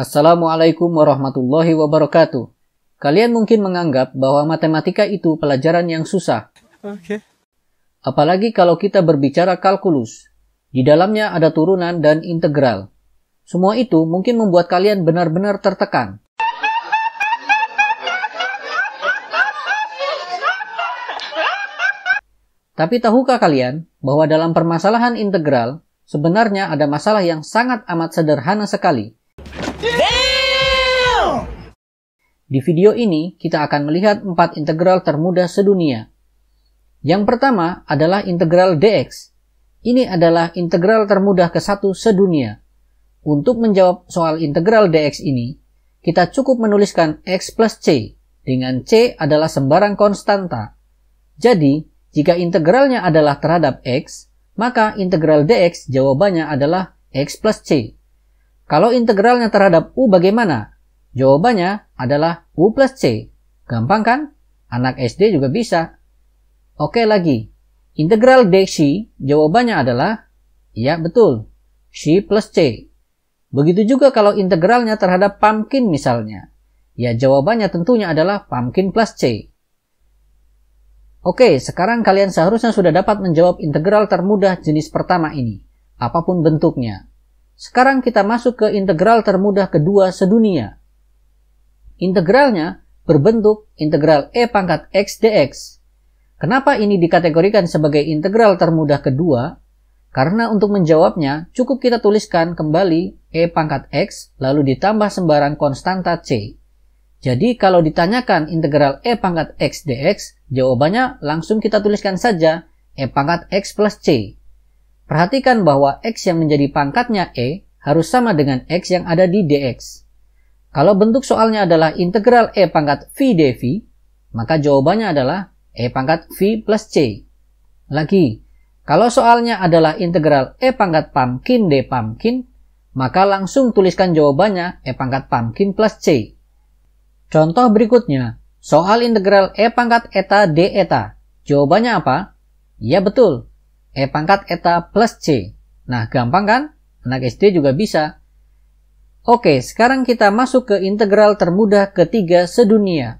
Assalamualaikum warahmatullahi wabarakatuh. Kalian mungkin menganggap bahwa matematika itu pelajaran yang susah. Oke. Apalagi kalau kita berbicara kalkulus. Di dalamnya ada turunan dan integral. Semua itu mungkin membuat kalian benar-benar tertekan. Tapi tahukah kalian bahwa dalam permasalahan integral sebenarnya ada masalah yang sangat amat sederhana sekali, Damn! Di video ini, kita akan melihat empat integral termudah sedunia. Yang pertama adalah integral dx. Ini adalah integral termudah ke satu sedunia. Untuk menjawab soal integral dx ini, kita cukup menuliskan x plus c, dengan c adalah sembarang konstanta. Jadi, jika integralnya adalah terhadap x, maka integral dx jawabannya adalah x plus c. Kalau integralnya terhadap U bagaimana? Jawabannya adalah U plus C. Gampang kan? Anak SD juga bisa. Oke lagi. Integral dx jawabannya adalah ya betul. C plus C. Begitu juga kalau integralnya terhadap pumpkin misalnya. Ya jawabannya tentunya adalah pumpkin plus C. Oke, sekarang kalian seharusnya sudah dapat menjawab integral termudah jenis pertama ini, apapun bentuknya. Sekarang kita masuk ke integral termudah kedua sedunia. Integralnya berbentuk integral E pangkat X dx. Kenapa ini dikategorikan sebagai integral termudah kedua? Karena untuk menjawabnya cukup kita tuliskan kembali E pangkat X lalu ditambah sembarang konstanta C. Jadi kalau ditanyakan integral E pangkat X dx, jawabannya langsung kita tuliskan saja E pangkat X plus C. Perhatikan bahwa X yang menjadi pangkatnya E harus sama dengan X yang ada di DX. Kalau bentuk soalnya adalah integral E pangkat V dV, maka jawabannya adalah E pangkat V plus C. Lagi, kalau soalnya adalah integral E pangkat pumpkin D pumpkin, maka langsung tuliskan jawabannya E pangkat pumpkin plus C. Contoh berikutnya, soal integral E pangkat eta D eta. Jawabannya apa? Ya betul, E pangkat eta plus C. Nah, gampang kan? Anak SD juga bisa. Oke, sekarang kita masuk ke integral termudah ketiga sedunia.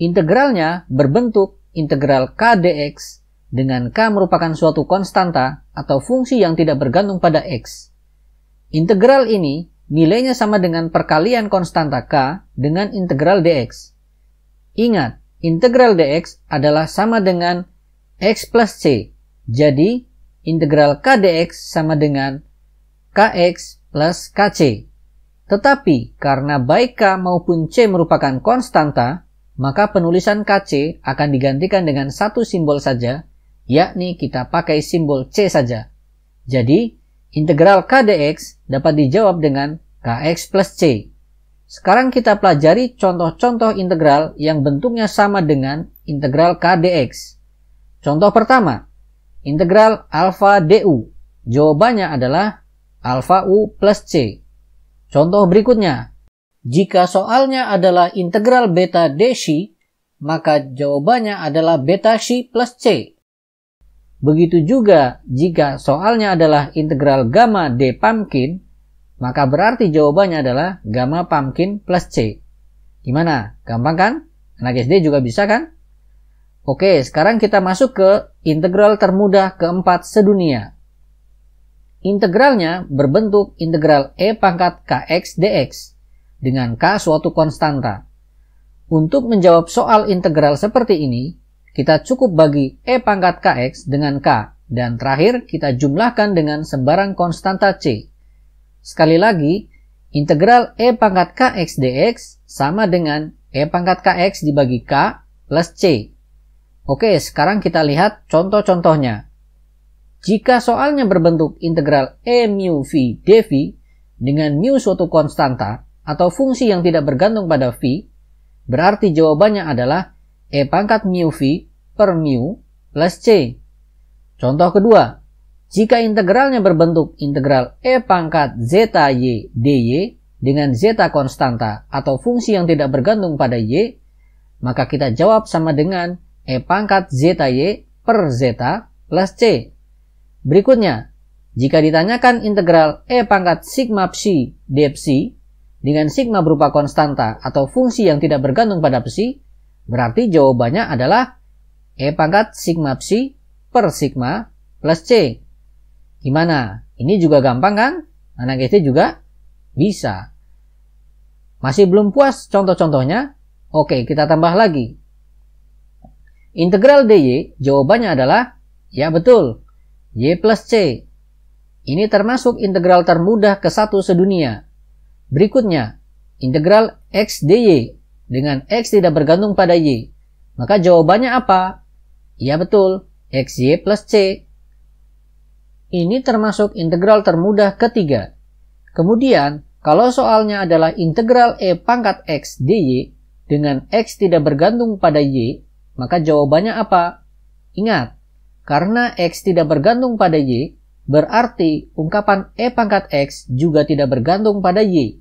Integralnya berbentuk integral k dx dengan k merupakan suatu konstanta atau fungsi yang tidak bergantung pada x. Integral ini nilainya sama dengan perkalian konstanta k dengan integral dx. Ingat, integral dx adalah sama dengan x plus c jadi, integral k dx sama dengan KX plus KC. Tetapi, karena baik K maupun C merupakan konstanta, maka penulisan KC akan digantikan dengan satu simbol saja, yakni kita pakai simbol C saja. Jadi, integral k dx dapat dijawab dengan KX plus C. Sekarang kita pelajari contoh-contoh integral yang bentuknya sama dengan integral k dx. Contoh pertama, Integral alfa DU. Jawabannya adalah alfa U plus C. Contoh berikutnya. Jika soalnya adalah integral beta dc, maka jawabannya adalah beta c plus C. Begitu juga jika soalnya adalah integral gamma D pumpkin, maka berarti jawabannya adalah gamma pumpkin plus C. Gimana? Gampang kan? Anak SD juga bisa kan? Oke, sekarang kita masuk ke integral termudah keempat sedunia. Integralnya berbentuk integral E pangkat KX dx dengan K suatu konstanta. Untuk menjawab soal integral seperti ini, kita cukup bagi E pangkat KX dengan K, dan terakhir kita jumlahkan dengan sembarang konstanta C. Sekali lagi, integral E pangkat KX dx sama dengan E pangkat KX dibagi K plus C. Oke, sekarang kita lihat contoh-contohnya. Jika soalnya berbentuk integral E mu V dV dengan mu suatu konstanta atau fungsi yang tidak bergantung pada V, berarti jawabannya adalah E pangkat mu V per mu plus C. Contoh kedua, jika integralnya berbentuk integral E pangkat zeta y dy dengan zeta konstanta atau fungsi yang tidak bergantung pada Y, maka kita jawab sama dengan E pangkat zeta y per zeta plus C. Berikutnya, jika ditanyakan integral E pangkat sigma psi dpsi dengan sigma berupa konstanta atau fungsi yang tidak bergantung pada psi, berarti jawabannya adalah E pangkat sigma psi per sigma plus C. Gimana? Ini juga gampang kan? Anak SD juga bisa. Masih belum puas contoh-contohnya? Oke, kita tambah lagi. Integral dy jawabannya adalah ya betul, y plus c. Ini termasuk integral termudah ke satu sedunia. Berikutnya, integral x dy dengan x tidak bergantung pada y. Maka jawabannya apa? Ya betul, xy plus c. Ini termasuk integral termudah ketiga. Kemudian, kalau soalnya adalah integral e pangkat x dy dengan x tidak bergantung pada y, maka jawabannya apa? Ingat, karena X tidak bergantung pada Y, berarti ungkapan E pangkat X juga tidak bergantung pada Y.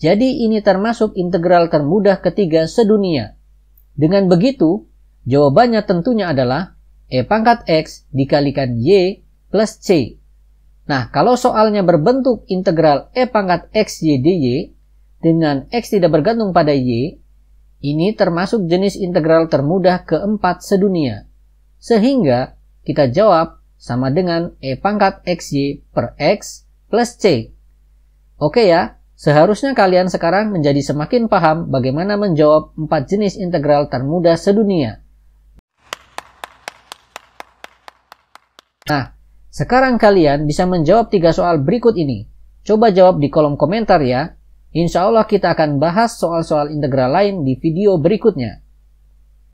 Jadi ini termasuk integral termudah ketiga sedunia. Dengan begitu, jawabannya tentunya adalah E pangkat X dikalikan Y plus C. Nah, kalau soalnya berbentuk integral E pangkat X Y dy dengan X tidak bergantung pada Y, ini termasuk jenis integral termudah keempat sedunia. Sehingga kita jawab sama dengan E pangkat XY per X plus C. Oke ya, seharusnya kalian sekarang menjadi semakin paham bagaimana menjawab empat jenis integral termudah sedunia. Nah, sekarang kalian bisa menjawab tiga soal berikut ini. Coba jawab di kolom komentar ya. Insya Allah kita akan bahas soal-soal integral lain di video berikutnya.